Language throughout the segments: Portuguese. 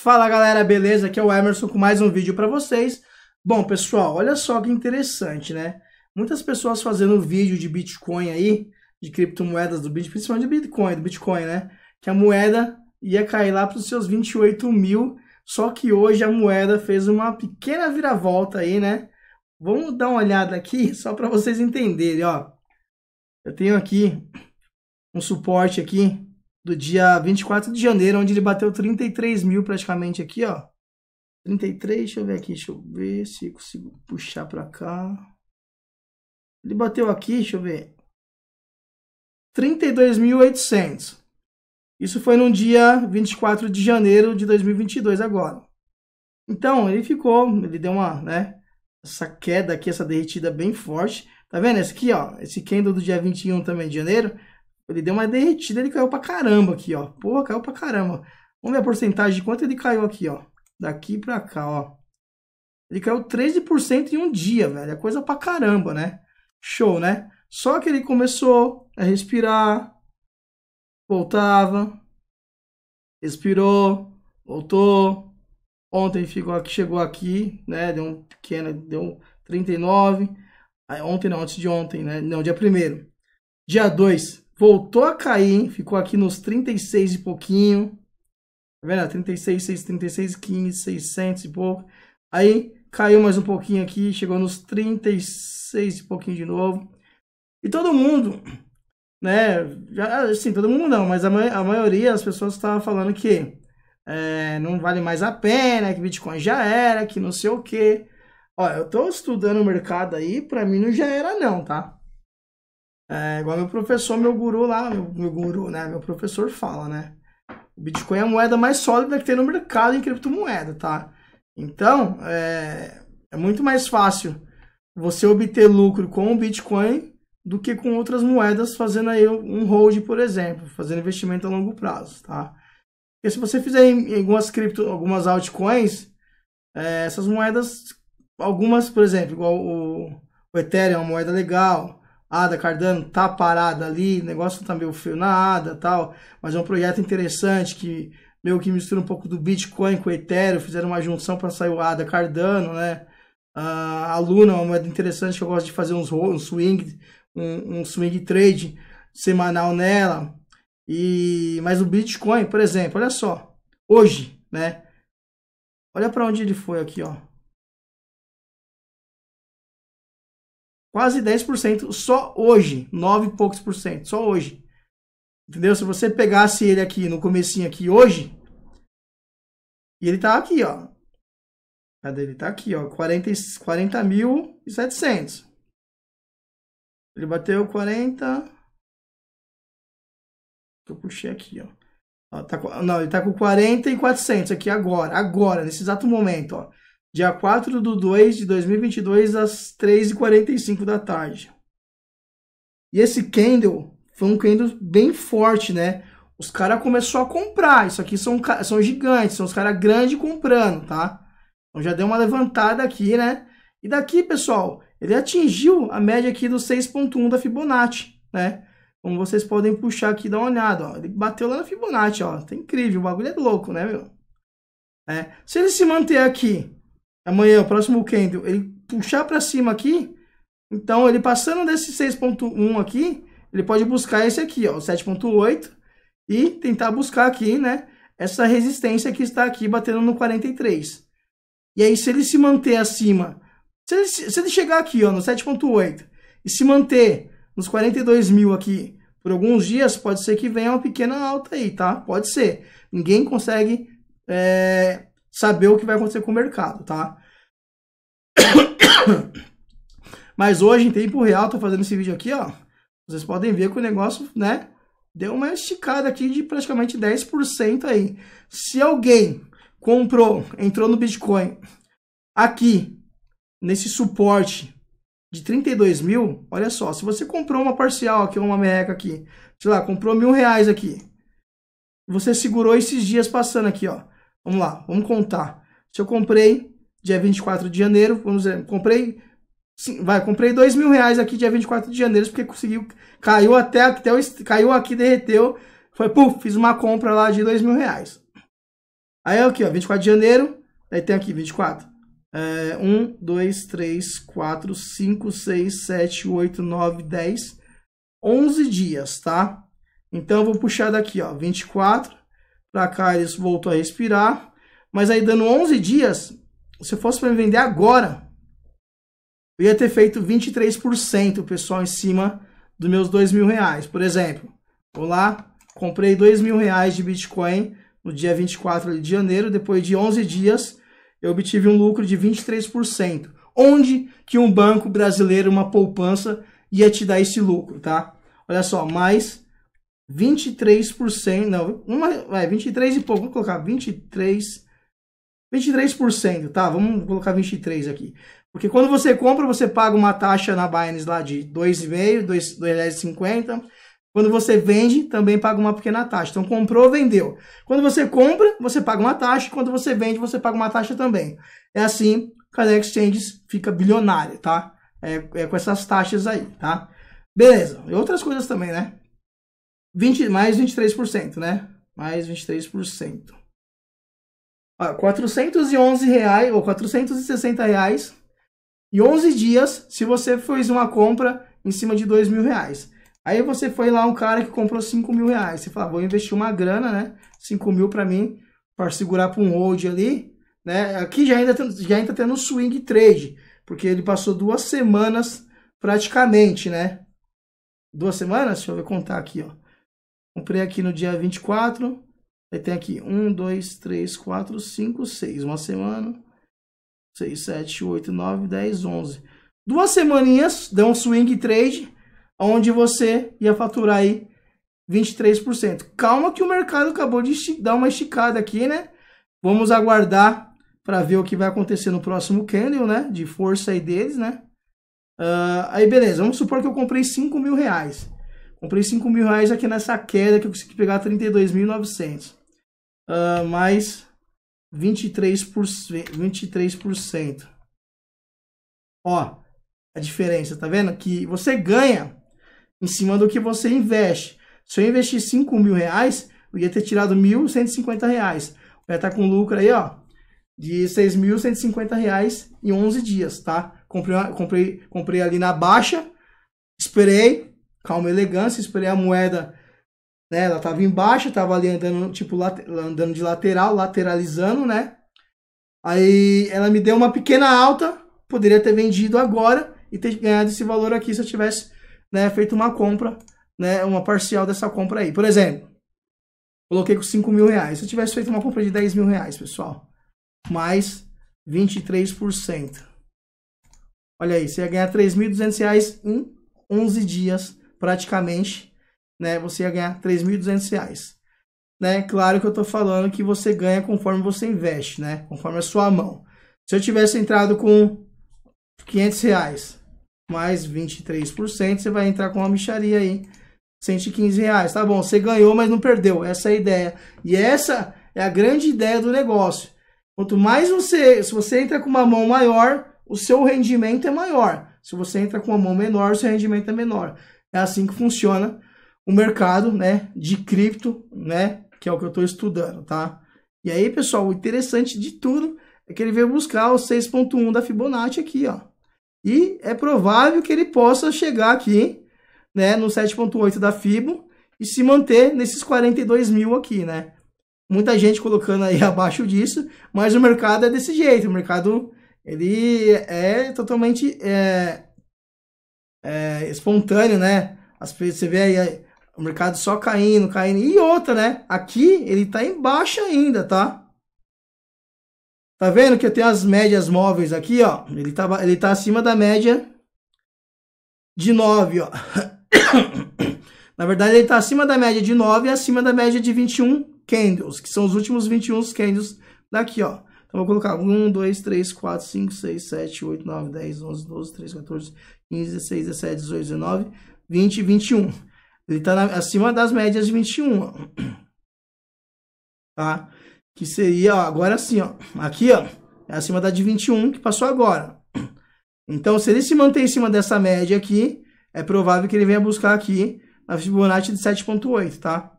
Fala galera, beleza? Aqui é o Emerson com mais um vídeo para vocês. Bom pessoal, olha só que interessante, né? Muitas pessoas fazendo vídeo de Bitcoin aí, de criptomoedas do Bitcoin, principalmente de Bitcoin, do Bitcoin, né? Que a moeda ia cair lá para os seus 28 mil, só que hoje a moeda fez uma pequena viravolta aí, né? Vamos dar uma olhada aqui só para vocês entenderem, ó. Eu tenho aqui um suporte aqui do dia 24 de janeiro, onde ele bateu 33 mil praticamente aqui, ó. 33, deixa eu ver aqui, deixa eu ver se consigo puxar para cá. Ele bateu aqui, deixa eu ver. 32.800. Isso foi no dia 24 de janeiro de 2022 agora. Então, ele ficou, ele deu uma, né, essa queda aqui, essa derretida bem forte. Tá vendo? Esse aqui, ó, esse candle do dia 21 também de janeiro, ele deu uma derretida, ele caiu pra caramba aqui, ó. Porra, caiu pra caramba. Vamos ver a porcentagem de quanto ele caiu aqui, ó. Daqui pra cá, ó. Ele caiu 13% em um dia, velho. É coisa pra caramba, né? Show, né? Só que ele começou a respirar, voltava, respirou, voltou. Ontem ficou aqui, chegou aqui, né? Deu um pequeno, deu 39. Aí ontem não, antes de ontem, né? Não, dia primeiro. Dia 2, Voltou a cair, hein? Ficou aqui nos 36 e pouquinho. Tá vendo? 36, 6, 36, 15, 600 e pouco. Aí caiu mais um pouquinho aqui, chegou nos 36 e pouquinho de novo. E todo mundo, né? Já, assim, todo mundo não, mas a, ma a maioria das pessoas estava falando que é, não vale mais a pena, que Bitcoin já era, que não sei o quê. Olha, eu tô estudando o mercado aí, para mim não já era não, tá? É, igual meu professor, meu guru lá, meu, meu guru, né? Meu professor fala, né? O Bitcoin é a moeda mais sólida que tem no mercado em criptomoeda, tá? Então, é, é muito mais fácil você obter lucro com o Bitcoin do que com outras moedas, fazendo aí um hold, por exemplo, fazendo investimento a longo prazo, tá? E se você fizer em algumas cripto, algumas altcoins, é, essas moedas, algumas, por exemplo, igual o, o Ethereum é uma moeda legal, ADA Cardano tá parada ali, o negócio tá meio feio na ADA tal, mas é um projeto interessante que meio que mistura um pouco do Bitcoin com o Ethereum, fizeram uma junção para sair o ADA Cardano, né? a Luna é uma moeda interessante que eu gosto de fazer uns um swing, um, um swing trade semanal nela. E mas o Bitcoin, por exemplo, olha só, hoje, né? Olha para onde ele foi aqui, ó. Quase 10% só hoje, 9 e poucos por cento, só hoje. Entendeu? Se você pegasse ele aqui no comecinho aqui hoje, e ele tá aqui, ó. Cadê ele? Tá aqui, ó, 40 40.700. Ele bateu 40 que eu puxei aqui, ó. ó tá, não, ele tá com 40 e 400 aqui agora, agora, nesse exato momento, ó dia 4 de 2 de 2022, às 3h45 da tarde. E esse candle foi um candle bem forte, né? Os caras começaram a comprar. Isso aqui são, são gigantes, são os caras grandes comprando, tá? Então já deu uma levantada aqui, né? E daqui, pessoal, ele atingiu a média aqui do 6.1 da Fibonacci, né? Como vocês podem puxar aqui e dar uma olhada, ó. Ele bateu lá na Fibonacci, ó. Tá incrível, o bagulho é louco, né, meu? É. Se ele se manter aqui amanhã, o próximo candle, ele puxar para cima aqui, então ele passando desse 6.1 aqui, ele pode buscar esse aqui, ó, 7.8 e tentar buscar aqui, né, essa resistência que está aqui batendo no 43. E aí se ele se manter acima, se ele, se ele chegar aqui, ó, no 7.8 e se manter nos 42 mil aqui por alguns dias, pode ser que venha uma pequena alta aí, tá? Pode ser. Ninguém consegue é, saber o que vai acontecer com o mercado, tá? Mas hoje, em tempo real, tô fazendo esse vídeo aqui, ó. Vocês podem ver que o negócio, né, deu uma esticada aqui de praticamente 10% aí. Se alguém comprou, entrou no Bitcoin aqui, nesse suporte de 32 mil, olha só, se você comprou uma parcial aqui, uma meca aqui, sei lá, comprou mil reais aqui, você segurou esses dias passando aqui, ó. Vamos lá, vamos contar. Se eu comprei dia 24 de janeiro, vamos dizer, comprei. Sim, vai, comprei dois mil reais aqui dia 24 de janeiro, porque conseguiu. Caiu até, até caiu aqui, derreteu. Foi, puf, fiz uma compra lá de dois mil reais. Aí é aqui, ó, 24 de janeiro. Aí tem aqui, 24. É, 1, 2, 3, 4, 5, 6, 7, 8, 9, 10. 11 dias, tá? Então eu vou puxar daqui, ó, 24 Pra cá eles voltou a respirar. Mas aí dando 11 dias, se eu fosse para vender agora, eu ia ter feito 23% pessoal em cima dos meus dois mil reais. Por exemplo, vou lá, comprei dois mil reais de Bitcoin no dia 24 de janeiro, depois de 11 dias, eu obtive um lucro de 23%. Onde que um banco brasileiro, uma poupança, ia te dar esse lucro, tá? Olha só, mais 23%, não, uma, vai, 23 e pouco, vamos colocar 23, 23%, tá? Vamos colocar 23 aqui. Porque quando você compra, você paga uma taxa na Binance lá de 2,5, 2,50. Quando você vende, também paga uma pequena taxa. Então, comprou, vendeu. Quando você compra, você paga uma taxa. Quando você vende, você paga uma taxa também. É assim que as exchanges fica bilionária, tá? É, é com essas taxas aí, tá? Beleza. E outras coisas também, né? 20, mais 23%, né? Mais 23%. e 411 reais, ou 460 reais e 11 dias se você fez uma compra em cima de 2 mil reais. Aí você foi lá um cara que comprou 5 mil reais. Você falou vou investir uma grana, né? 5 mil para mim, para segurar para um hold ali. Né? Aqui já ainda já ainda tendo swing trade, porque ele passou duas semanas praticamente, né? Duas semanas? Deixa eu ver contar aqui, ó. Comprei aqui no dia 24. Aí tem aqui 1, 2, 3, 4, 5, 6. Uma semana. 6, 7, 8, 9, 10, 11. Duas semaninhas, de um swing trade, onde você ia faturar aí 23%. Calma que o mercado acabou de dar uma esticada aqui, né? Vamos aguardar para ver o que vai acontecer no próximo candle, né? De força aí deles, né? Uh, aí beleza, vamos supor que eu comprei 5 mil reais. Comprei 5 mil reais aqui nessa queda que eu consegui pegar 32.900. Uh, ah, mais 23%, por, 23%. Ó, a diferença, tá vendo? Que você ganha em cima do que você investe. Se eu investir 5 mil reais, eu ia ter tirado 1.150 reais. vai estar tá com lucro aí, ó, de 6.150 reais em 11 dias, tá? Comprei, comprei, comprei ali na baixa, esperei, calma e elegância. Esperei a moeda, né? Ela tava embaixo tava ali andando, tipo, andando de lateral, lateralizando, né? Aí ela me deu uma pequena alta, poderia ter vendido agora e ter ganhado esse valor aqui se eu tivesse, né, feito uma compra, né, uma parcial dessa compra aí. Por exemplo, coloquei com 5 mil reais. Se eu tivesse feito uma compra de 10 mil reais, pessoal, mais 23%. Olha aí, você ia ganhar 3.200 reais em 11 dias praticamente, né, você ia ganhar 3.200 reais, Né? Claro que eu estou falando que você ganha conforme você investe, né? conforme a sua mão. Se eu tivesse entrado com 500 reais, mais 23%, você vai entrar com uma micharia aí, 115 reais. Tá bom, você ganhou, mas não perdeu. Essa é a ideia. E essa é a grande ideia do negócio. Quanto mais você, se você entra com uma mão maior, o seu rendimento é maior. Se você entra com uma mão menor, o seu rendimento é menor. É assim que funciona o mercado, né, de cripto, né, que é o que eu estou estudando, tá? E aí, pessoal, o interessante de tudo é que ele veio buscar o 6.1 da Fibonacci aqui, ó. E é provável que ele possa chegar aqui, né, no 7.8 da Fibo e se manter nesses 42 mil aqui, né? Muita gente colocando aí abaixo disso, mas o mercado é desse jeito, o mercado ele é totalmente é, é, espontâneo, né? As, você vê aí o mercado só caindo, caindo. E outra, né? Aqui ele tá em baixa ainda, tá? Tá vendo que eu tenho as médias móveis aqui, ó. Ele tá, ele tá acima da média de 9, ó. Na verdade, ele tá acima da média de 9 e acima da média de 21 candles, que são os últimos 21 candles daqui, ó. Então, vou colocar 1, 2, 3, 4, 5, 6, 7, 8, 9, 10, 11, 12, 13, 14, 15, 16, 17, 18, 19, 20 21. Ele está acima das médias de 21, tá? Que seria, ó, agora sim, ó, aqui, ó, é acima da de 21 que passou agora. Então, se ele se manter em cima dessa média aqui, é provável que ele venha buscar aqui na Fibonacci de 7.8, tá?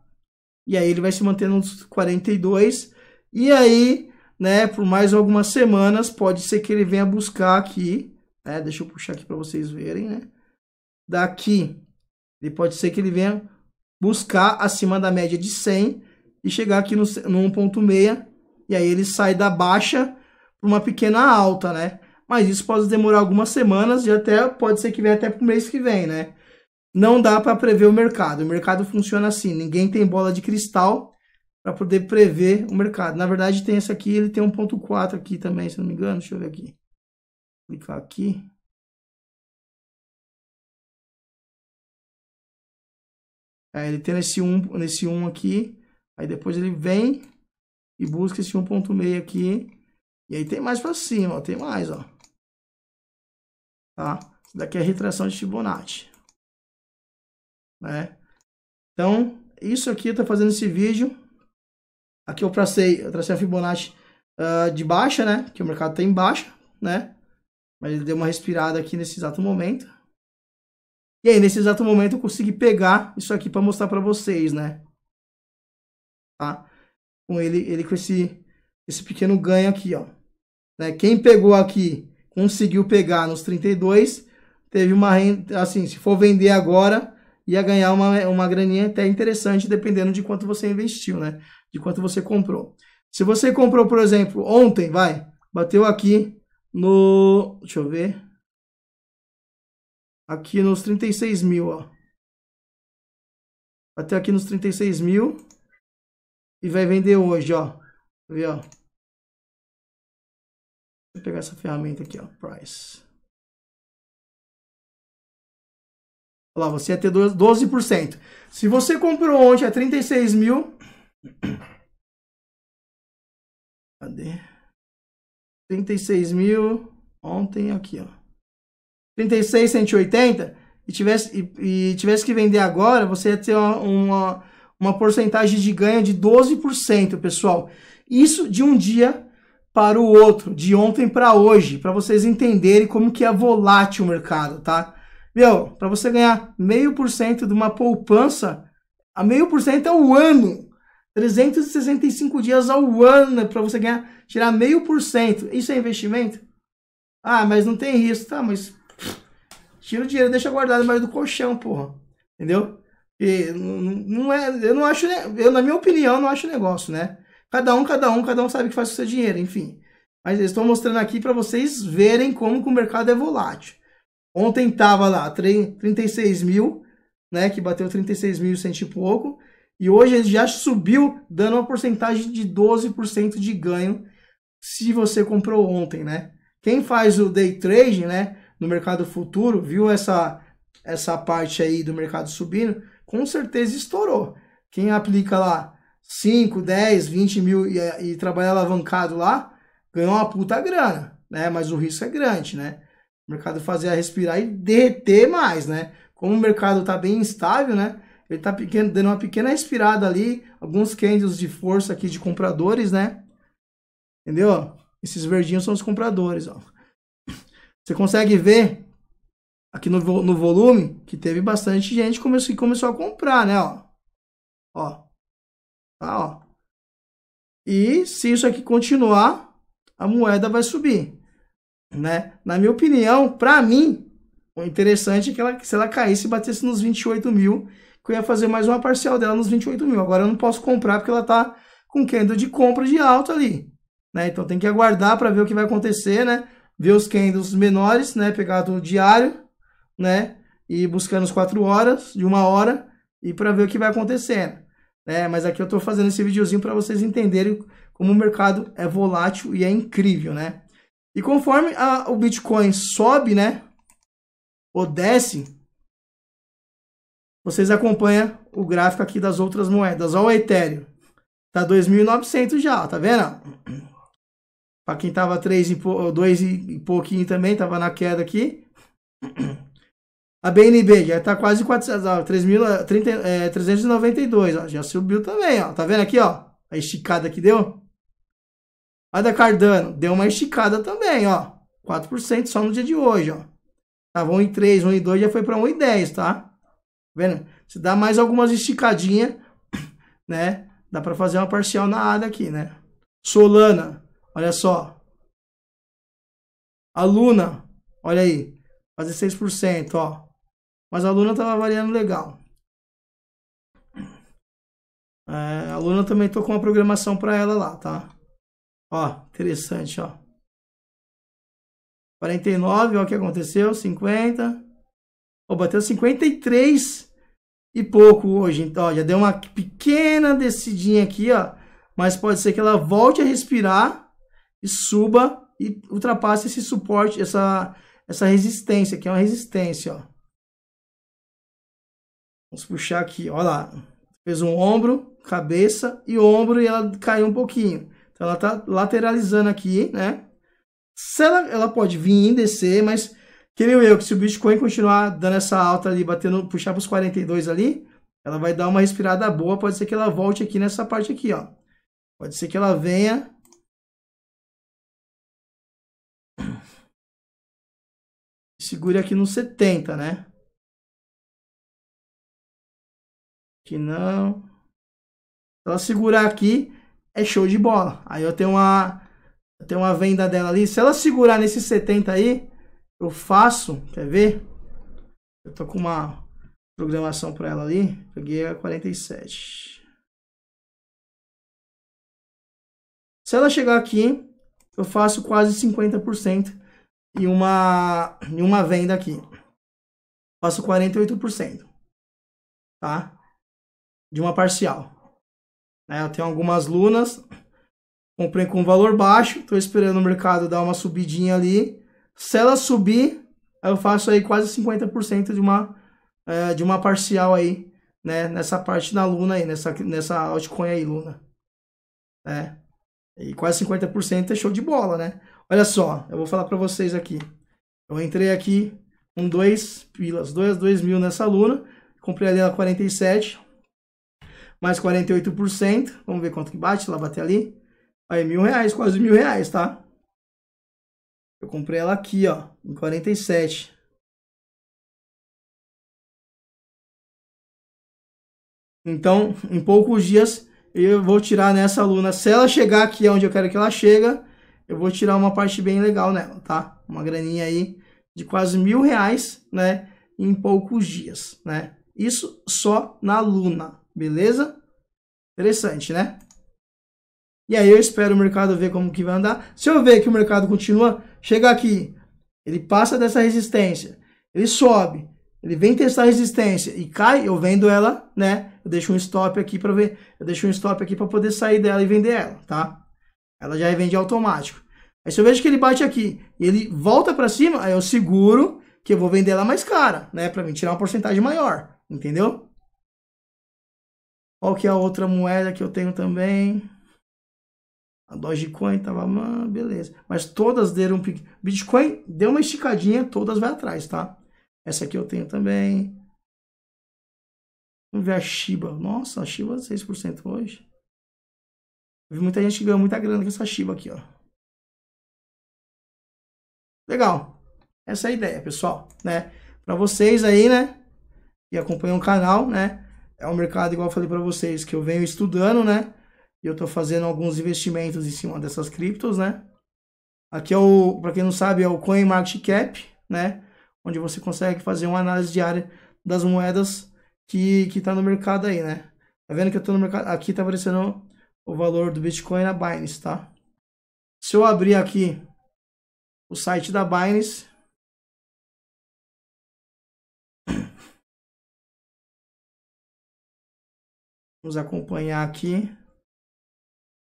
E aí ele vai se manter nos 42, e aí né, por mais algumas semanas, pode ser que ele venha buscar aqui, né, deixa eu puxar aqui para vocês verem, né, daqui, ele pode ser que ele venha buscar acima da média de 100 e chegar aqui no, no 1.6, e aí ele sai da baixa para uma pequena alta, né, mas isso pode demorar algumas semanas e até pode ser que venha até para o mês que vem, né, não dá para prever o mercado. O mercado funciona assim: ninguém tem bola de cristal para poder prever o mercado. Na verdade, tem esse aqui, ele tem 1.4 aqui também, se não me engano. Deixa eu ver aqui. Vou clicar aqui. É, ele tem nesse 1, nesse 1 aqui. Aí depois ele vem e busca esse 1.6 aqui. E aí tem mais para cima, ó, tem mais, ó. Tá? Isso daqui é retração de Fibonacci. Né? Então, isso aqui eu tô fazendo esse vídeo Aqui eu tracei, eu tracei a Fibonacci uh, de baixa, né? Que o mercado está em baixa, né? Mas ele deu uma respirada aqui nesse exato momento. E aí, nesse exato momento, eu consegui pegar isso aqui para mostrar para vocês, né? Tá? Com ele, ele com esse, esse pequeno ganho aqui, ó. Né? Quem pegou aqui, conseguiu pegar nos 32, teve uma renda, assim, se for vender agora, ia ganhar uma, uma graninha até interessante, dependendo de quanto você investiu, né? De quanto você comprou. Se você comprou, por exemplo, ontem, vai, bateu aqui no. Deixa eu ver. Aqui nos 36 mil, ó. Bateu aqui nos 36 mil. E vai vender hoje, ó. Vê, ó. Vou pegar essa ferramenta aqui, ó. Price. Olha lá, você ia ter 12%. Se você comprou ontem a 36 mil. Cadê? 36 mil ontem aqui, ó. 36,180 e tivesse, e, e, tivesse que vender agora, você ia ter uma, uma, uma porcentagem de ganho de 12%, pessoal. Isso de um dia para o outro, de ontem para hoje, para vocês entenderem como que é volátil o mercado, tá? Meu, para você ganhar meio por cento de uma poupança, a meio por cento é o ano. 365 dias ao ano é para você ganhar, tirar meio por cento. Isso é investimento? Ah, mas não tem risco, tá? Mas pff, tira o dinheiro, deixa guardado mais do colchão, porra. Entendeu? E não é, eu não acho, eu na minha opinião, não acho negócio, né? Cada um, cada um, cada um sabe o que faz com o seu dinheiro, enfim. Mas eu estou mostrando aqui para vocês verem como o mercado é volátil. Ontem tava lá 36 mil, né? Que bateu 36 mil cento e pouco. E hoje ele já subiu, dando uma porcentagem de 12% de ganho se você comprou ontem, né? Quem faz o day trade, né? No mercado futuro, viu essa, essa parte aí do mercado subindo, com certeza estourou. Quem aplica lá 5, 10, 20 mil e, e trabalha alavancado lá, ganhou uma puta grana, né? Mas o risco é grande, né? O mercado fazia respirar e derreter mais, né? Como o mercado está bem instável, né? Ele está dando uma pequena respirada ali, alguns candles de força aqui de compradores, né? Entendeu? Esses verdinhos são os compradores, ó. Você consegue ver aqui no, no volume que teve bastante gente que começou, começou a comprar, né? Ó. Ó. Tá, ó. E se isso aqui continuar, a moeda vai subir né? Na minha opinião, para mim, o interessante é que ela, se ela caísse e batesse nos 28 mil, que eu ia fazer mais uma parcial dela nos 28 mil. Agora eu não posso comprar porque ela tá com candle de compra de alta ali, né? Então tem que aguardar para ver o que vai acontecer, né? Ver os candles menores, né? Pegar do diário, né? E buscando os 4 horas, de uma hora, e para ver o que vai acontecendo. Né? Mas aqui eu estou fazendo esse videozinho para vocês entenderem como o mercado é volátil e é incrível, né? E conforme a, o Bitcoin sobe, né? Ou desce, vocês acompanham o gráfico aqui das outras moedas. Olha o Ethereum. Tá 2.900 já, tá vendo? Para quem tava 3 e 2 e pouquinho também, tava na queda aqui. A BNB já tá quase 400, 3, 30, é, 392, é, ó, já subiu também, ó. Tá vendo aqui, ó? A esticada que deu? A da Cardano deu uma esticada também, ó. 4% só no dia de hoje, ó. Tava 1,3, 1,2, já foi para 1,10, tá? Vendo? Se dá mais algumas esticadinhas, né? Dá para fazer uma parcial na ADA aqui, né? Solana, olha só. A Luna, olha aí. Fazer 6%, ó. Mas a Luna tava variando legal. É, a Luna também tô com uma programação para ela lá, tá? Ó, interessante, ó. 49, olha o que aconteceu, 50. Ó, bateu 53 e pouco hoje. Então, ó, já deu uma pequena descidinha aqui, ó. Mas pode ser que ela volte a respirar e suba e ultrapasse esse suporte, essa, essa resistência, que é uma resistência, ó. Vamos puxar aqui, ó lá. Fez um ombro, cabeça e ombro e ela caiu um pouquinho ela está lateralizando aqui, né? Se ela, ela pode vir e descer, mas creio eu que se o Bitcoin continuar dando essa alta ali, batendo, puxar para os 42 ali, ela vai dar uma respirada boa, pode ser que ela volte aqui nessa parte aqui, ó. Pode ser que ela venha segure aqui no 70, né? Que não. Se ela segurar aqui, é show de bola. Aí eu tenho uma, eu tenho uma venda dela ali. Se ela segurar nesses 70 aí, eu faço, quer ver? Eu tô com uma programação para ela ali. Peguei a 47. Se ela chegar aqui, eu faço quase 50% em uma, em uma venda aqui. Faço 48%, tá? De uma parcial. Né? Eu tenho algumas lunas, comprei com valor baixo, estou esperando o mercado dar uma subidinha ali. Se ela subir, eu faço aí quase 50% de uma, é, de uma parcial aí, né? Nessa parte da Luna aí, nessa, nessa altcoin aí, Luna. É. E quase 50% é show de bola, né? Olha só, eu vou falar para vocês aqui. Eu entrei aqui com dois pilas, dois, dois mil nessa Luna. Comprei ali a 47 mais 48%. Vamos ver quanto que bate, lá bater ali. Aí, mil reais, quase mil reais, tá? Eu comprei ela aqui, ó, em 47. Então, em poucos dias, eu vou tirar nessa aluna. Se ela chegar aqui onde eu quero que ela chega, eu vou tirar uma parte bem legal nela, tá? Uma graninha aí de quase mil reais, né? Em poucos dias, né? Isso só na Luna, Beleza? Interessante, né? E aí eu espero o mercado ver como que vai andar. Se eu ver que o mercado continua, chega aqui, ele passa dessa resistência, ele sobe, ele vem testar a resistência e cai, eu vendo ela, né? Eu deixo um stop aqui para ver, eu deixo um stop aqui para poder sair dela e vender ela, tá? Ela já revende automático. Aí se eu vejo que ele bate aqui e ele volta para cima, aí eu seguro que eu vou vender ela mais cara, né? Para mim tirar uma porcentagem maior, entendeu? Qual que é a outra moeda que eu tenho também? A Dogecoin tava, mano, beleza. Mas todas deram um pique. Bitcoin deu uma esticadinha, todas vai atrás, tá? Essa aqui eu tenho também. Vamos ver a Shiba. Nossa, a Shiba 6% hoje. vi muita gente que ganhou muita grana com essa Shiba aqui, ó. Legal. Essa é a ideia, pessoal, né? Para vocês aí, né, que acompanham o canal, né? é um mercado, igual eu falei para vocês, que eu venho estudando, né? E eu tô fazendo alguns investimentos em cima dessas criptos, né? Aqui é o, para quem não sabe, é o CoinMarketCap, né? Onde você consegue fazer uma análise diária das moedas que que tá no mercado aí, né? Tá vendo que eu tô no mercado, aqui tá aparecendo o valor do Bitcoin na Binance, tá? Se eu abrir aqui o site da Binance, Vamos acompanhar aqui.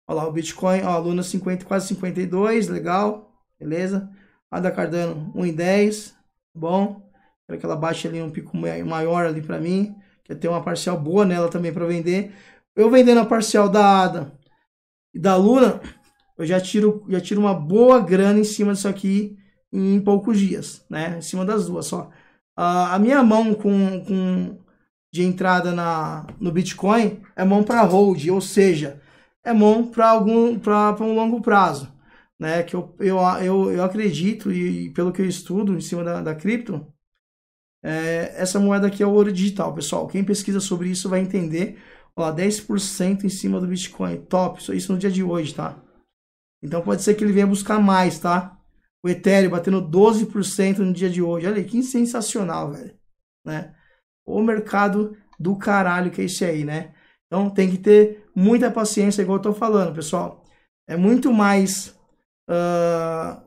Olha lá o Bitcoin, ó, Luna 50, quase 52, legal, beleza. A da Cardano 1,10, bom. Espero que ela baixe ali um pico maior ali para mim. Quer ter uma parcial boa nela também para vender. Eu vendendo a parcial da ADA e da Luna, eu já tiro, já tiro uma boa grana em cima disso aqui em poucos dias, né? Em cima das duas só. Uh, a minha mão com, com de entrada na, no Bitcoin é mão para hold, ou seja, é mão para algum para um longo prazo, né? Que eu, eu, eu, eu acredito e, e pelo que eu estudo em cima da, da cripto, é, essa moeda aqui é o ouro digital, pessoal. Quem pesquisa sobre isso vai entender. Olha 10% em cima do Bitcoin, top. Isso, isso no dia de hoje, tá? Então pode ser que ele venha buscar mais, tá? O Ethereum batendo 12% no dia de hoje. Olha aí, que sensacional, velho, né? o mercado do caralho que é isso aí, né? Então tem que ter muita paciência, igual eu tô falando, pessoal. É muito mais uh,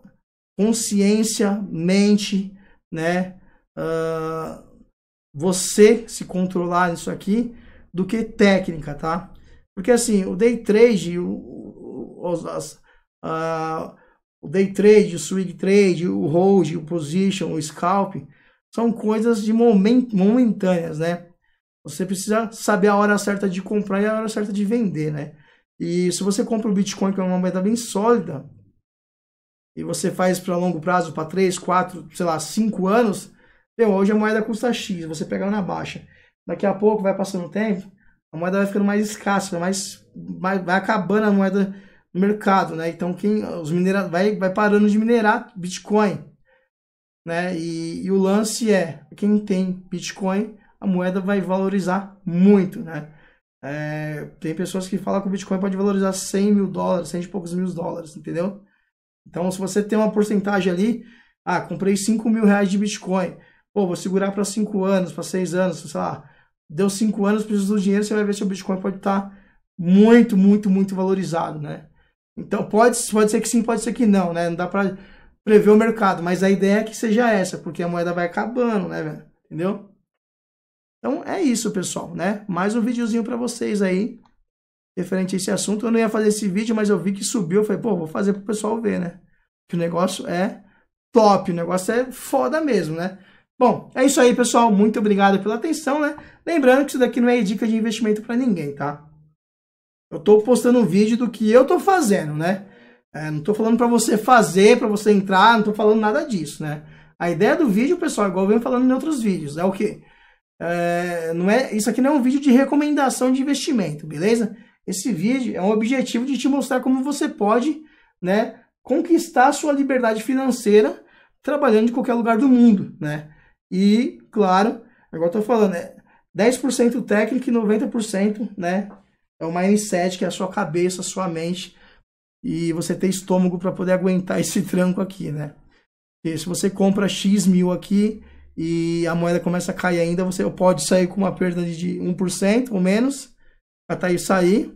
consciência, mente, né? Uh, você se controlar nisso aqui do que técnica, tá? Porque assim, o day trade, o, o, as, uh, o day trade, o swing trade, o hold, o position, o scalp, são coisas de moment, momentâneas, né? Você precisa saber a hora certa de comprar e a hora certa de vender, né? E se você compra o Bitcoin, que é uma moeda bem sólida, e você faz para longo prazo, para 3, 4, sei lá, 5 anos, meu, hoje a moeda custa X, você pega ela na baixa. Daqui a pouco vai passando o tempo, a moeda vai ficando mais escassa, mais, mais vai acabando a moeda no mercado, né? Então quem os minera vai vai parando de minerar Bitcoin. Né? E, e, o lance é, quem tem Bitcoin, a moeda vai valorizar muito, né? É, tem pessoas que falam que o Bitcoin pode valorizar 100 mil dólares, 100 e poucos mil dólares, entendeu? Então, se você tem uma porcentagem ali, ah, comprei 5 mil reais de Bitcoin, pô, vou segurar para 5 anos, para 6 anos, sei lá, deu 5 anos, preciso do dinheiro, você vai ver se o Bitcoin pode estar tá muito, muito, muito valorizado, né? Então, pode, pode ser que sim, pode ser que não, né? Não dá para prever o mercado, mas a ideia é que seja essa, porque a moeda vai acabando, né, velho? Entendeu? Então é isso, pessoal, né? Mais um videozinho para vocês aí referente a esse assunto. Eu não ia fazer esse vídeo, mas eu vi que subiu, eu falei, pô, vou fazer pro pessoal ver, né? Que o negócio é top, o negócio é foda mesmo, né? Bom, é isso aí, pessoal. Muito obrigado pela atenção, né? Lembrando que isso daqui não é dica de investimento para ninguém, tá? Eu tô postando um vídeo do que eu tô fazendo, né? É, não estou falando para você fazer, para você entrar, não estou falando nada disso, né? A ideia do vídeo, pessoal, igual eu venho falando em outros vídeos, é o quê? É, não é, isso aqui não é um vídeo de recomendação de investimento, beleza? Esse vídeo é um objetivo de te mostrar como você pode, né, conquistar sua liberdade financeira trabalhando de qualquer lugar do mundo, né? E, claro, agora estou falando, é 10% técnico e 90%, né, é o mindset, que é a sua cabeça, a sua mente, e você ter estômago para poder aguentar esse tranco aqui, né? E se você compra X mil aqui e a moeda começa a cair ainda, você pode sair com uma perda de 1% ou menos, até tá isso sair.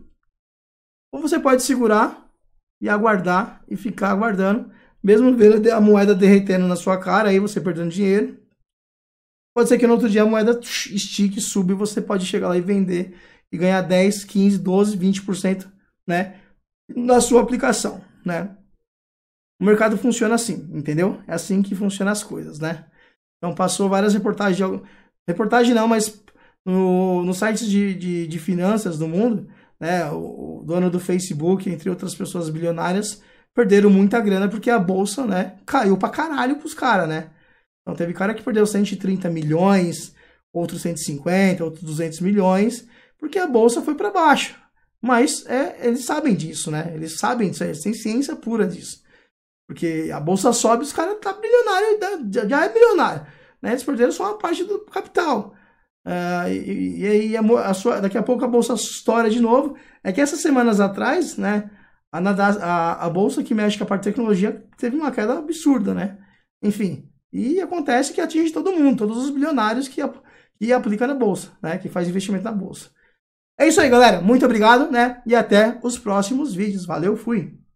Ou você pode segurar e aguardar e ficar aguardando, mesmo vendo a moeda derretendo na sua cara, aí você perdendo dinheiro. Pode ser que no outro dia a moeda estique, suba, você pode chegar lá e vender e ganhar 10, 15, 12, 20%, né? na sua aplicação, né? O mercado funciona assim, entendeu? É assim que funcionam as coisas, né? Então passou várias reportagens, reportagem não, mas no, no site de, de, de finanças do mundo, né? O, o dono do Facebook, entre outras pessoas bilionárias, perderam muita grana porque a bolsa, né, caiu pra caralho pros caras, né? Então teve cara que perdeu 130 milhões, outros 150, outros 200 milhões, porque a bolsa foi para baixo, mas é, eles sabem disso, né? Eles sabem disso, eles têm ciência pura disso. Porque a bolsa sobe, os caras tá bilionário, já, já é bilionário. Né? Eles perderam só uma parte do capital. Uh, e, aí a, sua, daqui a pouco a bolsa estoura de novo. É que essas semanas atrás, né? A, a, a bolsa que mexe com a parte de tecnologia teve uma queda absurda, né? Enfim, e acontece que atinge todo mundo, todos os bilionários que, que aplicam na bolsa, né? Que faz investimento na bolsa. É isso aí, galera. Muito obrigado, né? E até os próximos vídeos. Valeu, fui!